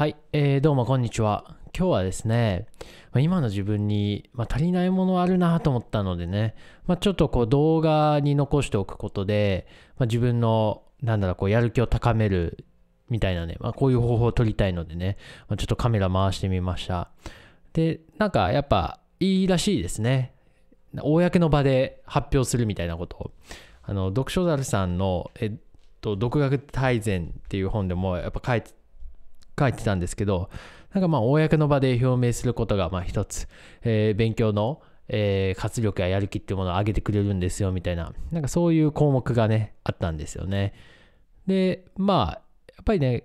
はい、えー、どうもこんにちは。今日はですね、ま今の自分に、ま足りないものあるなと思ったのでね、まあ、ちょっとこう動画に残しておくことで、まあ、自分の、なんだろう、こうやる気を高めるみたいなね、まあ、こういう方法を取りたいのでね、まちょっとカメラ回してみました。で、なんかやっぱいいらしいですね。公の場で発表するみたいなことを。あの、読書猿さんの、えっと、独学大全っていう本でもやっぱ書いて書いてたんですけど、なんかまあ、公の場で表明することが、まあ一つ、えー、勉強の、えー、活力ややる気っていうものを上げてくれるんですよ、みたいな、なんかそういう項目がね、あったんですよね。で、まあ、やっぱりね、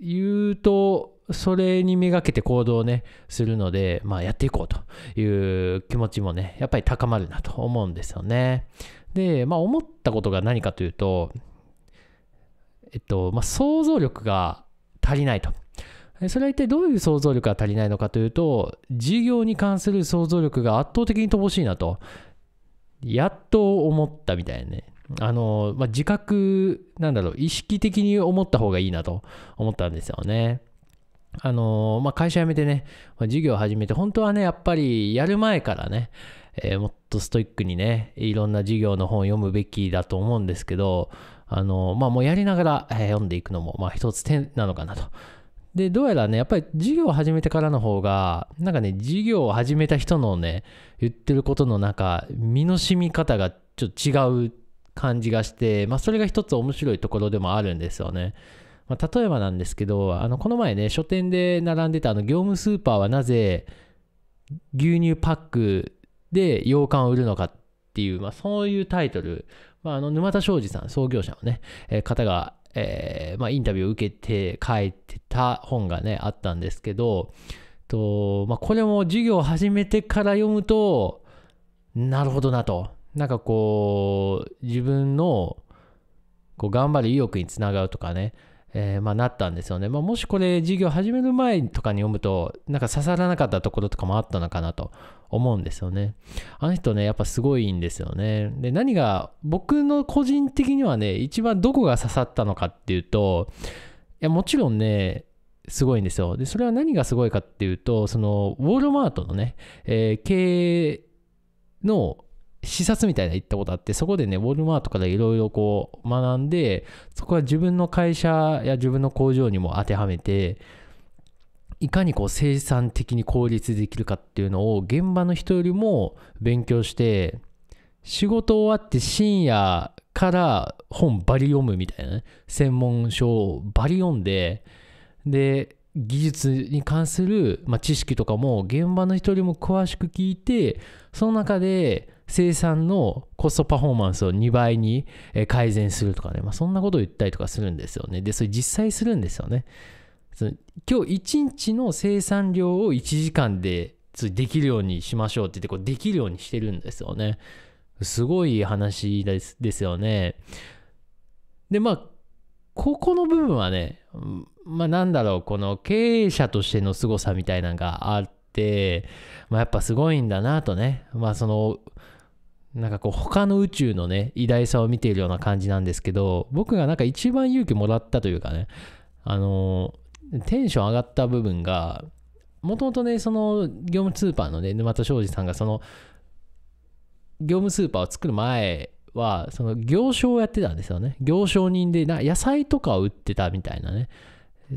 言うと、それにめがけて行動をね、するので、まあやっていこうという気持ちもね、やっぱり高まるなと思うんですよね。で、まあ思ったことが何かというと、えっと、まあ想像力が足りないと。それは一体どういう想像力が足りないのかというと、事業に関する想像力が圧倒的に乏しいなと、やっと思ったみたいなね。あの、まあ、自覚、なんだろう、意識的に思った方がいいなと思ったんですよね。あの、まあ、会社辞めてね、まあ、授業を始めて、本当はね、やっぱりやる前からね、えー、もっとストイックにね、いろんな授業の本を読むべきだと思うんですけど、あの、まあ、もうやりながら、えー、読んでいくのも、まあ、一つ手なのかなと。で、どうやらね、やっぱり授業を始めてからの方が、なんかね、授業を始めた人のね、言ってることの中、身の染み方がちょっと違う感じがして、まあ、それが一つ面白いところでもあるんですよね。まあ、例えばなんですけど、あの、この前ね、書店で並んでた、あの、業務スーパーはなぜ、牛乳パックで洋館を売るのかっていう、まあ、そういうタイトル、まあ、あの、沼田商事さん、創業者のね、えー、方がえー、まあ、インタビューを受けて書いてた本がねあったんですけどと、まあ、これも授業を始めてから読むとなるほどなとなんかこう自分のこう頑張る意欲につながるとかねえー、まあ、なったんですよね。まあ、もしこれ授業始める前とかに読むと、なんか刺さらなかったところとかもあったのかなと思うんですよね。あの人ね、やっぱすごいんですよね。で、何が、僕の個人的にはね、一番どこが刺さったのかっていうと、いや、もちろんね、すごいんですよ。で、それは何がすごいかっていうと、その、ウォールマートのね、えー、経営の、視察みたいな行ったことあって、そこでね、ウォルマートからいろいろこう学んで、そこは自分の会社や自分の工場にも当てはめて、いかにこう生産的に効率できるかっていうのを現場の人よりも勉強して仕事終わって深夜から本バリ読むみたいなね専門書をバリ読んでで技術に関する、ま知識とかも現場の人よりも詳しく聞いてその中で生産のコストパフォーマンスを2倍に改善するとかね、まあ、そんなことを言ったりとかするんですよね。で、それ実際するんですよね。今日1日の生産量を1時間でできるようにしましょうって言って、できるようにしてるんですよね。すごい話ですですよね。で、まあ、ここの部分はね、まあ、なんだろう、この経営者としての凄さみたいなのがあって、まあ、やっぱすごいんだなとね、まあ、その、なんかこう他の宇宙のね偉大さを見ているような感じなんですけど僕がなんか一番勇気もらったというかねあのテンション上がった部分がもともとねその業務スーパーのね沼田庄司さんがその業務スーパーを作る前はその行商をやってたんですよね行商人でな野菜とかを売ってたみたいなね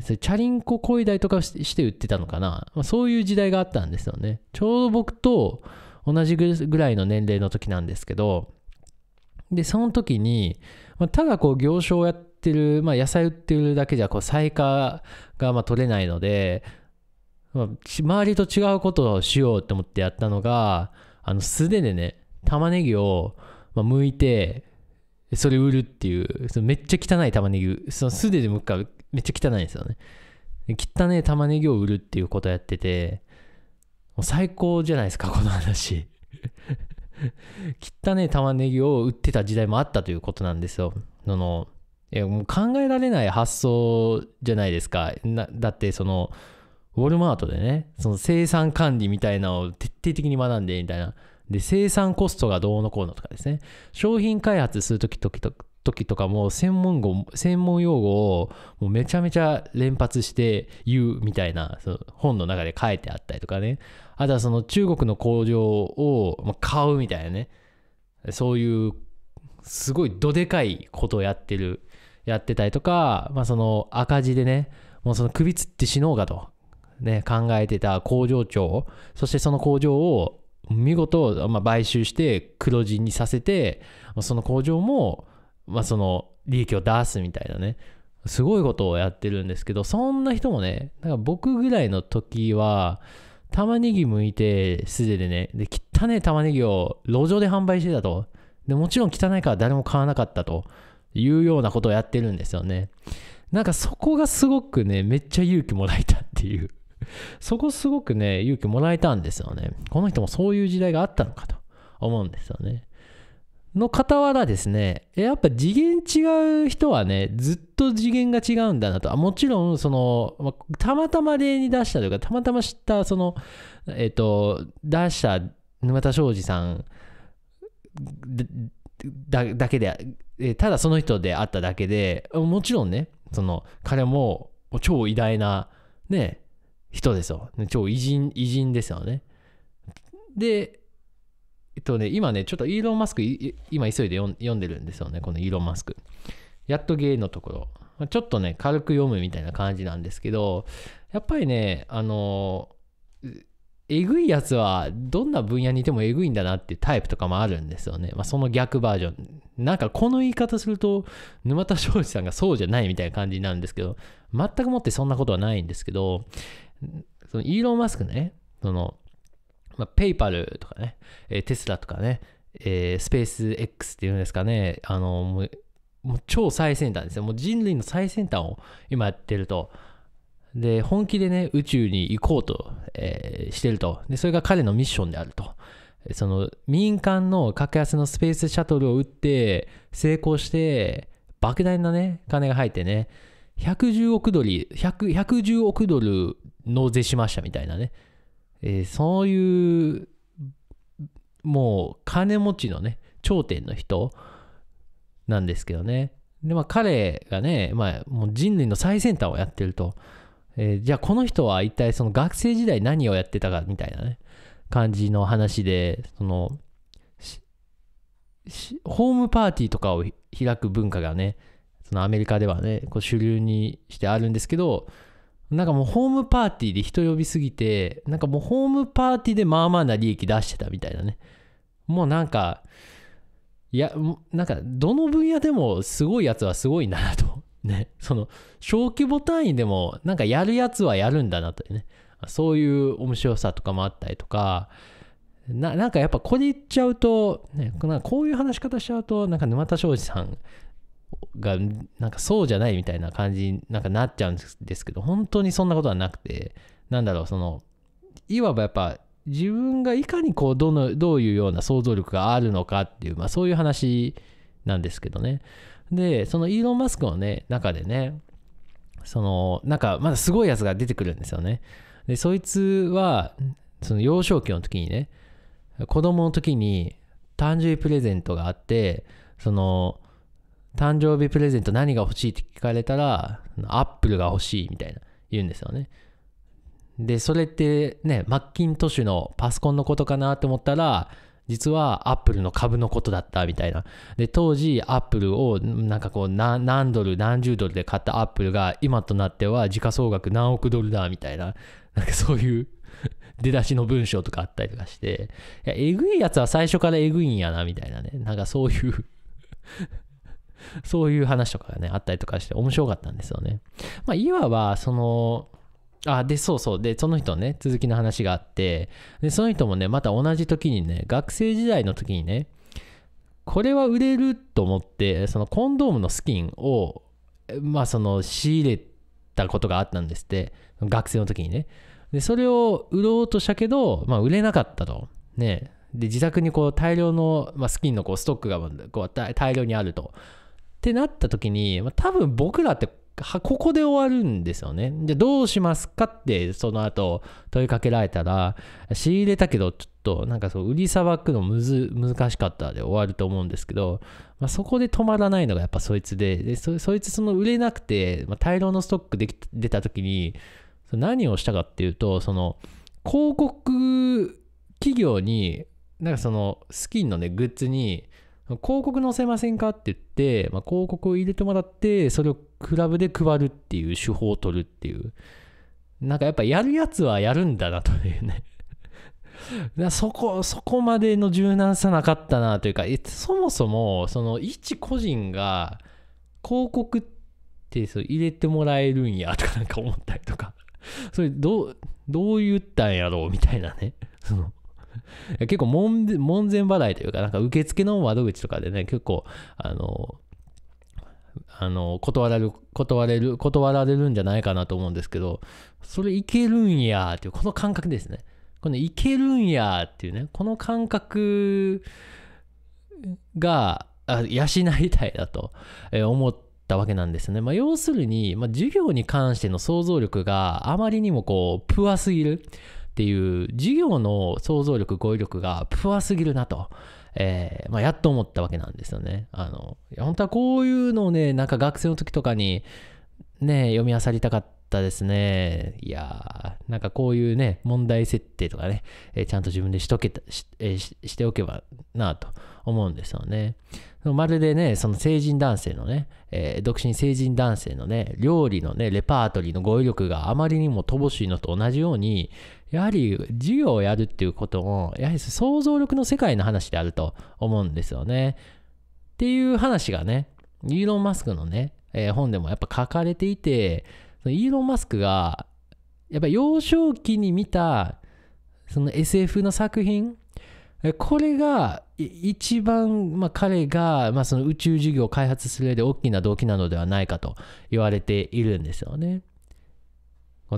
それチャリンコこい台とかして売ってたのかな、まそういう時代があったんですよねちょうど僕と同じぐらいの年齢の時なんですけど、で、その時に、まあ、ただこう行商をやってる、まあ、野菜売ってるだけじゃこう菜価がま取れないので、まあ、周りと違うことをしようと思ってやったのが、あの素手でね、玉ねぎを、ま剥いて、それ売るっていう、そのめっちゃ汚い玉ねぎ、その素手で剥くからめっちゃ汚いんですよね。汚い玉ねぎを売るっていうことやってて、もう最高じゃないですか、この話。切ったね玉ねぎを売ってた時代もあったということなんですよ。そのいやもう考えられない発想じゃないですか。だってそのウォルマートでねその生産管理みたいなのを徹底的に学んでみたいな。で生産コストがどうのこうのとかですね商品開発する時とき時とかも専門語、専門用語をもうめちゃめちゃ連発して言うみたいな、その本の中で書いてあったりとかね。あとはその中国の工場を買うみたいなね。そういうすごいどでかいことをやってる、やってたりとか、まあその赤字でね、もうその首吊って死のうかと、ね、考えてた工場長、そしてその工場を見事、まあ、買収して黒字にさせて、その工場もまあ、その利益を出すみたいなねすごいことをやってるんですけどそんな人もねなんか僕ぐらいの時は玉ねぎ剥いて素手でねで汚ね玉ねぎを路上で販売してたとでもちろん汚いから誰も買わなかったというようなことをやってるんですよねなんかそこがすごくねめっちゃ勇気もらえたっていうそこすごくね勇気もらえたんですよねこの人もそういう時代があったのかと思うんですよねの傍らですね、やっぱ次元違う人はね、ずっと次元が違うんだなと。あもちろん、その、たまたま例に出したというか、たまたま知った、その、えっ、ー、と、出した沼田昌司さんだだけで、えただその人であっただけで、もちろんね、その、彼も超偉大な、ね、人ですよ。超偉人、偉人ですよね。で、えっとね、今ね、ちょっとイーロン・マスク、今急いで読んでるんですよね、このイーロン・マスク。やっとゲイのところ。ちょっとね、軽く読むみたいな感じなんですけど、やっぱりね、あの、えぐいやつはどんな分野にいてもえぐいんだなっていうタイプとかもあるんですよね。まあ、その逆バージョン。なんかこの言い方すると沼田庄司さんがそうじゃないみたいな感じなんですけど、全くもってそんなことはないんですけど、そのイーロン・マスクね、そのまあ、ペイパルとかね、えー、テスラとかね、えー、スペース X っていうんですかね、あの、もう、もう超最先端ですよ。もう人類の最先端を今やってると。で、本気でね、宇宙に行こうと、えー、してると。で、それが彼のミッションであると。その民間の格安のスペースシャトルを打って成功して莫大なね金が入ってね110億ドル110億ドル納税しましたみたいなねえー、そういうもう金持ちのね頂点の人なんですけどねでまあ彼がね、まあ、もう人類の最先端をやってると、えー、じゃあこの人は一体その学生時代何をやってたかみたいなね感じの話でそのホームパーティーとかを開く文化がねそのアメリカではねこう主流にしてあるんですけどなんかもうホームパーティーで人呼びすぎて、なんかもうホームパーティーでまあまあな利益出してたみたいなね。もうなんか、いや、なんかどの分野でもすごいやつはすごいんだなと。ね。その、小規模単位でもなんかやるやつはやるんだなというね。そういう面白さとかもあったりとか、ななんかやっぱこれ言っちゃうと、ね、こういう話し方しちゃうと、なんか沼田商事さんがなんかそうじゃないみたいな感じになんかなっちゃうんですけど本当にそんなことはなくてなんだろうそのいわばやっぱ自分がいかにこうどのどういうような想像力があるのかっていう、まあ、そういう話なんですけどねでそのイーロン・マスクのね中でねそのなんかまだすごいやつが出てくるんですよねでそいつはその幼少期の時にね子供の時に誕生日プレゼントがあってその誕生日プレゼント何が欲しいって聞かれたら、アップルが欲しいみたいな言うんですよね。で、それってね、マッキントッシュのパソコンのことかなって思ったら、実はアップルの株のことだったみたいな。で、当時アップルをなんかこう何ドル、何十ドルで買ったアップルが今となっては時価総額何億ドルだみたいな、なんかそういう 出だしの文章とかあったりとかして、いやえぐいやつは最初からえぐいんやなみたいなね。なんかそういう そういう話とかがね、あったりとかして面白かったんですよね。まあ、いわば、その、あ、で、そうそう。で、その人ね、続きの話があって、で、その人もね、また同じ時にね、学生時代の時にね、これは売れると思って、そのコンドームのスキンを、まあ、その、仕入れたことがあったんですって、学生の時にね。で、それを売ろうとしたけど、まあ、売れなかったと。ね。で、自宅にこう、大量の、まあ、スキンのこうストックがこう大量にあると。ってなった時に、ま多分僕らってはここで終わるんですよね。じゃどうしますかってその後問いかけられたら仕入れたけどちょっとなんかそう売りさばくのむず難しかったで終わると思うんですけど、まあ、そこで止まらないのがやっぱそいつででそいつその売れなくて、まあ、大量のストックでき出た時に何をしたかっていうとその広告企業になんかそのスキンのねグッズに広告載せませんかって言って、まあ、広告を入れてもらって、それをクラブで配るっていう手法を取るっていう。なんかやっぱやるやつはやるんだなというね そこ、そこまでの柔軟さなかったなというか、そもそも、その一個人が広告ってそ入れてもらえるんやとかなんか思ったりとか、それどう、どう言ったんやろうみたいなね。その 結構門門前払いというか、なんか受付の窓口とかでね、結構、あの、あの断られる、断れる、断られるんじゃないかなと思うんですけど、それいけるんやーっていう、この感覚ですね。このいけるんやーっていうね、この感覚が養いたいなと思ったわけなんですね。まあ、要するに、まあ、授業に関しての想像力があまりにもこう、プアすぎる。っていう授業の想像力語彙力がプアすぎるなと、えーまあ、やっと思ったわけなんですよね。あの本当はこういうのをねなんか学生の時とかにね読み漁りたかったですね。いやーなんかこういうね問題設定とかね、えー、ちゃんと自分でしとけたし,、えー、ししておけばなと思うんですよね。まるでね、その成人男性のね、えー、独身成人男性のね、料理のね、レパートリーの語彙力があまりにも乏しいのと同じように、やはり授業をやるっていうことも、やはり想像力の世界の話であると思うんですよね。っていう話がね、イーロン・マスクのね、えー、本でもやっぱ書かれていて、イーロン・マスクが、やっぱ幼少期に見た、その SF の作品、これが一番、まあ、彼が、まあ、その宇宙事業を開発する上で大きな動機なのではないかと言われているんですよね。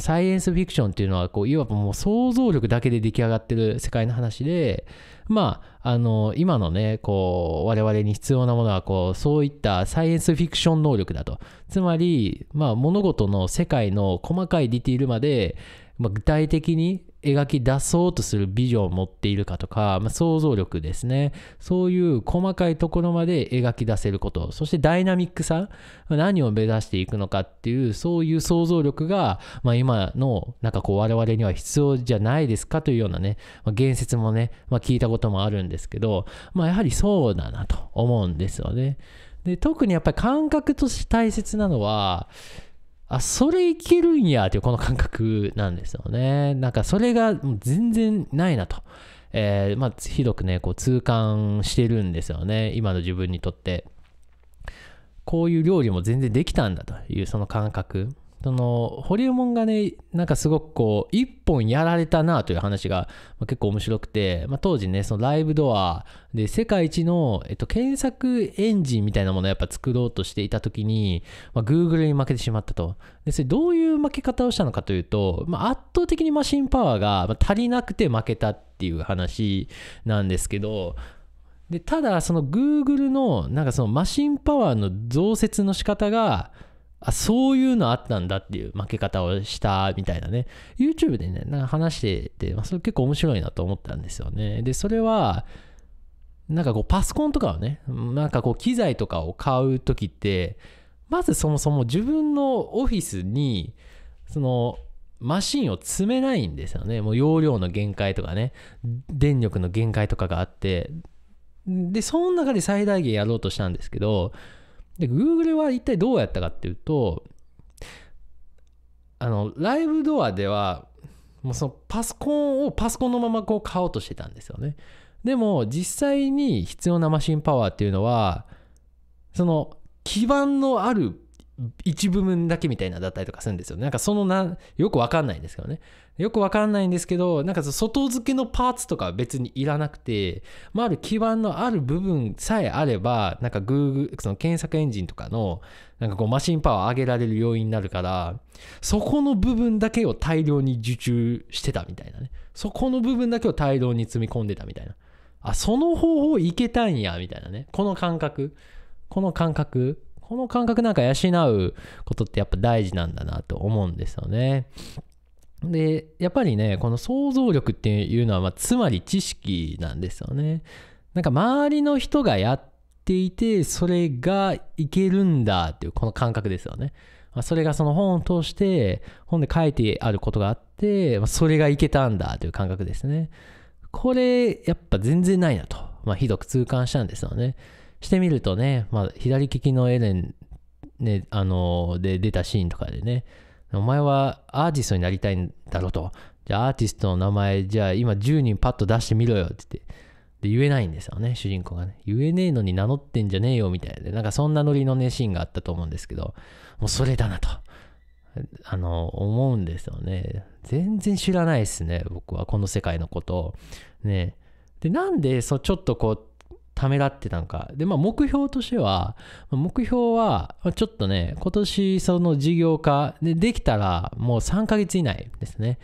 サイエンスフィクションっていうのはこういわばもう想像力だけで出来上がってる世界の話でまああの今のねこう我々に必要なものはこうそういったサイエンスフィクション能力だとつまりまあ物事の世界の細かいディティールまで具体的に描き出そうとするビジョンを持っているかとか、まあ、想像力ですね。そういう細かいところまで描き出せること。そしてダイナミックさ。何を目指していくのかっていう、そういう想像力が、まあ、今の、なんかこう我々には必要じゃないですかというようなね、まあ、言説もね、まあ、聞いたこともあるんですけど、まあ、やはりそうだなと思うんですよね。で、特にやっぱり感覚として大切なのは、あ、それいけるんやっていうこの感覚なんですよね。なんかそれが全然ないなと。えー、まあ、ひどくね、こう痛感してるんですよね。今の自分にとって。こういう料理も全然できたんだというその感覚。そのホリエモンがねなんかすごくこう一本やられたなという話が結構面白くて、まあ、当時ねそのライブドアで世界一の、えっと、検索エンジンみたいなものをやっぱ作ろうとしていた時に、まあ、Google に負けてしまったとでそれどういう負け方をしたのかというと、まあ、圧倒的にマシンパワーが足りなくて負けたっていう話なんですけどでただその Google のなんかそのマシンパワーの増設の仕方があ、そういうのあったんだっていう負け方をしたみたいなね、YouTube でね、なんか話してて、まあ、それ結構面白いなと思ったんですよね。で、それは、なんかこうパソコンとかをね、なんかこう機材とかを買う時って、まずそもそも自分のオフィスに、その、マシンを積めないんですよね。もう容量の限界とかね、電力の限界とかがあって、で、その中で最大限やろうとしたんですけど、で、Google は一体どうやったかっていうと、あの、ライブドアでは、もうそのパソコンをパソコンのままこう買おうとしてたんですよね。でも実際に必要なマシンパワーっていうのは、その基盤のある一部分だけみたいなだったりとかするんですよね。なんかそのな、よくわかんないんですけどね。よくわかんないんですけど、なんか外付けのパーツとかは別にいらなくて、まあ、ある基盤のある部分さえあれば、なんか Google、その検索エンジンとかの、なんかこうマシンパワーを上げられる要因になるから、そこの部分だけを大量に受注してたみたいなね。そこの部分だけを大量に積み込んでたみたいな。あ、その方法いけたんや、みたいなね。この感覚。この感覚この感覚なんか養うことってやっぱ大事なんだなと思うんですよね。で、やっぱりね、この想像力っていうのは、まあ、つまり知識なんですよね。なんか周りの人がやっていて、それがいけるんだっていう、この感覚ですよね。まあ、それがその本を通して、本で書いてあることがあって、まあ、それがいけたんだという感覚ですね。これ、やっぱ全然ないなと、まあ、ひどく痛感したんですよね。してみるとね、まあ、左利きのエレン、ね、あのー、で出たシーンとかでね、お前はアーティストになりたいんだろうと。じゃあアーティストの名前、じゃあ今10人パッと出してみろよって言って。で、言えないんですよね、主人公がね。言えねえのに名乗ってんじゃねえよみたいな。なんかそんなノリのね、シーンがあったと思うんですけど、もうそれだなと。あの、思うんですよね。全然知らないですね、僕は、この世界のことを。ね。で、なんで、そう、ちょっとこう、ためらってたんか。で、まあ、目標としては、目標は、ちょっとね、今年、その事業化で、できたら、もう3ヶ月以内ですね。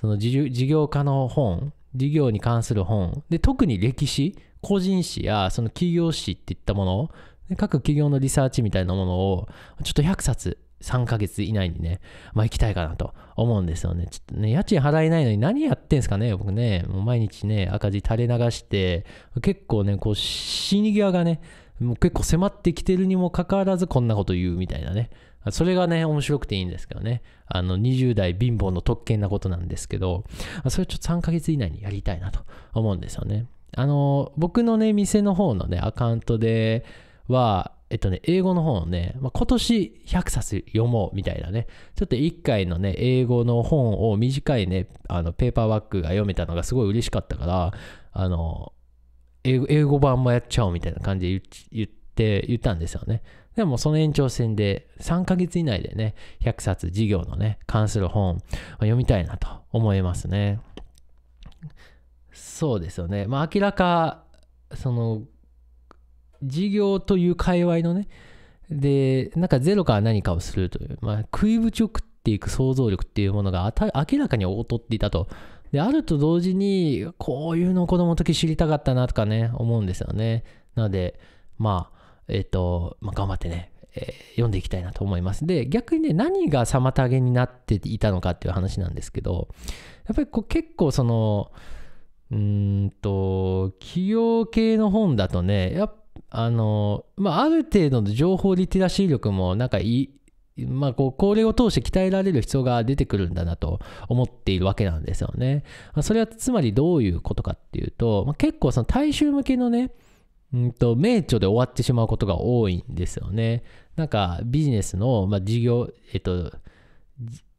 その事業化の本、事業に関する本、で、特に歴史、個人史や、その企業史っていったもの、各企業のリサーチみたいなものを、ちょっと100冊3ヶ月以内にね、まあ行きたいかなと思うんですよね。ちょっとね、家賃払えないのに何やってんすかね、僕ね。もう毎日ね、赤字垂れ流して、結構ね、こう、死に際がね、もう結構迫ってきてるにもかかわらずこんなこと言うみたいなね。それがね、面白くていいんですけどね。あの、20代貧乏の特権なことなんですけど、それちょっと3ヶ月以内にやりたいなと思うんですよね。あの、僕のね、店の方のね、アカウントでは、えっとね、英語の本をね、まあ、今年100冊読もうみたいなね、ちょっと1回のね、英語の本を短いね、あのペーパーバッグが読めたのがすごい嬉しかったから、あの、英語版もやっちゃおうみたいな感じで言って、言ったんですよね。でもその延長線で3ヶ月以内でね、100冊授業のね、関する本読みたいなと思いますね。そうですよね。まあ明らか、その事業という界隈のね、で、なんかゼロから何かをするという、まあ、食いぶちを食っていく想像力っていうものが明らかに劣っていたと。で、あると同時に、こういうのを子供の時知りたかったなとかね、思うんですよね。なので、まあ、えっ、ー、と、まあ、頑張ってね、えー、読んでいきたいなと思います。で、逆にね、何が妨げになっていたのかっていう話なんですけど、やっぱりこう結構その、うんと、企業系の本だとね、やっあの、まあ、ある程度の情報リテラシー力も、なんかい、まあ、こう、これを通して鍛えられる必要が出てくるんだなと思っているわけなんですよね。まあ、それはつまりどういうことかっていうと、まあ、結構その大衆向けのね、うんと、名著で終わってしまうことが多いんですよね。なんかビジネスの、まあ、事業、えっと、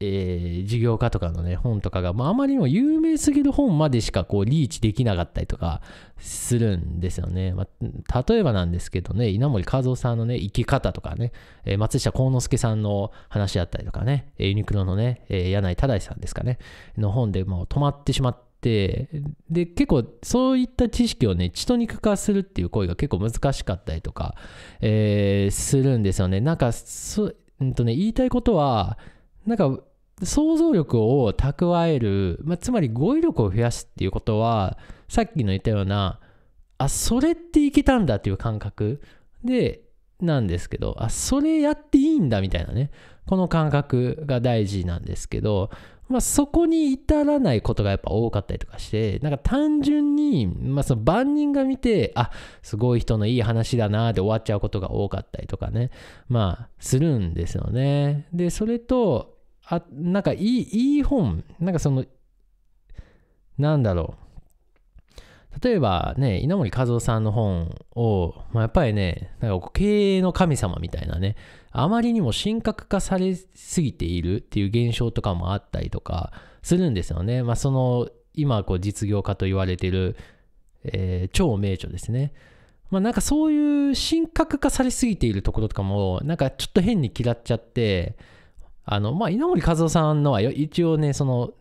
えー、事業家とかのね、本とかが、まあ、あまりにも有名すぎる本までしかこうリーチできなかったりとかするんですよね。まあ、例えばなんですけどね、稲森和夫さんのね、生き方とかね、えー、松下幸之助さんの話だったりとかね、ユニクロのね、えー、柳井忠さんですかね、の本でもう止まってしまって、で結構そういった知識をね血と肉化するっていう行為が結構難しかったりとか、えー、するんですよねなんかうんとね、言いたいことは、なんか想像力を蓄える、まあ、つまり語彙力を増やすっていうことはさっきの言ったようなあそれっていけたんだっていう感覚でなんですけどあそれやっていいんだみたいなねこの感覚が大事なんですけどまあ、そこに至らないことがやっぱ多かったりとかして、なんか単純に、まあ、その万人が見て、あ、すごい人のいい話だなで終わっちゃうことが多かったりとかね、まあ、するんですよね。で、それと、あ、なんかいい、いい本、なんかその、なんだろう。例えばね、稲森和夫さんの本を、まあ、やっぱりね、なんか経営の神様みたいなね、あまりにも神格化されすぎているっていう現象とかもあったりとかするんですよね。まあ、その今こう実業家と言われてる、えー、超名著ですね。まあ、なんかそういう神格化されすぎているところとかもなんかちょっと変に嫌っちゃってあのまあ稲森和夫さんのは一応ねその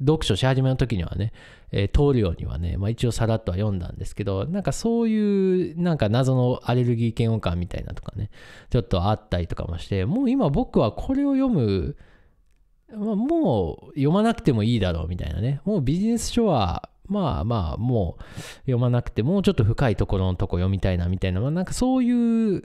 読書し始めの時にはね、えー、通るようにはね、まあ、一応さらっとは読んだんですけどなんかそういうなんか謎のアレルギー嫌悪感みたいなとかねちょっとあったりとかもしてもう今僕はこれを読む、まあ、もう読まなくてもいいだろうみたいなねもうビジネス書はまあまあもう読まなくてもうちょっと深いところのとこ読みたいなみたいな、まあ、なんかそういう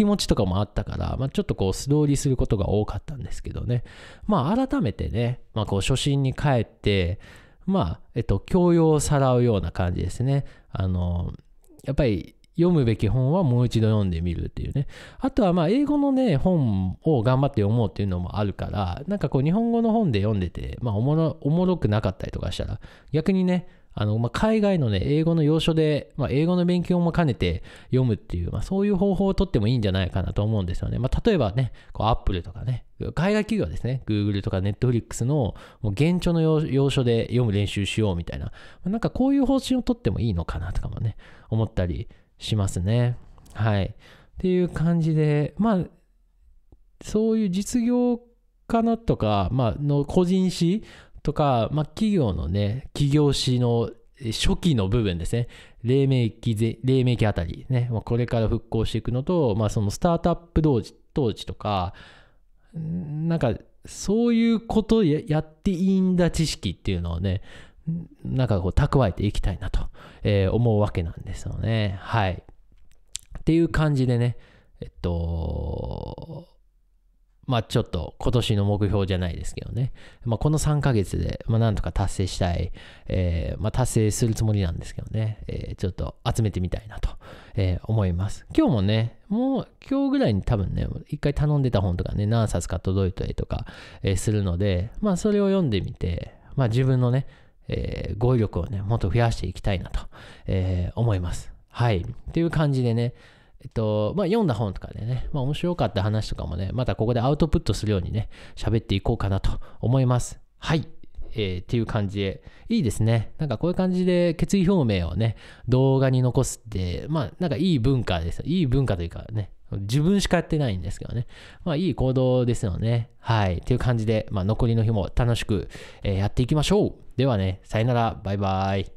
気持ちとかもあったから、まあ、ちょっとこう素通りすることが多かったんですけどね。まあ改めてね、まあこう初心に帰って、まあ、えっと、教養をさらうような感じですね。あの、やっぱり読むべき本はもう一度読んでみるっていうね。あとはまあ英語のね、本を頑張って読もうっていうのもあるから、なんかこう日本語の本で読んでて、まあおもろくなかったりとかしたら、逆にね、あの、まあ、海外のね、英語の要所で、まあ、英語の勉強も兼ねて読むっていう、まあ、そういう方法をとってもいいんじゃないかなと思うんですよね。まあ、例えばね、こう、アップルとかね、海外企業ですね、Google とか Netflix の、もう、現地の要所で読む練習しようみたいな、なんかこういう方針をとってもいいのかなとかもね、思ったりしますね。はい。っていう感じで、まあ、そういう実業家のとか、まあ、の個人誌とか、まあ、企業のね、起業史の初期の部分ですね。黎明期、黎明期あたりね、まあ、これから復興していくのと、まあ、そのスタートアップ当時当時とか、なんか、そういうことやっていいんだ知識っていうのをね、なんかこう蓄えていきたいなと、えー、思うわけなんですよね。はい。っていう感じでね、えっと、まあちょっと今年の目標じゃないですけどね、まあ、この3ヶ月で、まあ、なんとか達成したい、えー、まあ、達成するつもりなんですけどね、えー、ちょっと集めてみたいなと、えー、思います。今日もね、もう今日ぐらいに多分ね、一回頼んでた本とかね、何冊か届いたりとか、えするので、まあそれを読んでみて、まあ自分のね、え語彙力をね、もっと増やしていきたいなと、え思います。はい。っていう感じでね、えっと、まあ、読んだ本とかでね、まあ、面白かった話とかもね、またここでアウトプットするようにね、喋っていこうかなと思います。はい。えー、っていう感じで、いいですね。なんかこういう感じで決意表明をね、動画に残すって、まあ、なんかいい文化です。いい文化というかね、自分しかやってないんですけどね。まあ、いい行動ですよね。はい。っていう感じで、まあ、残りの日も楽しく、えー、やっていきましょう。ではね、さよなら、バイバイ。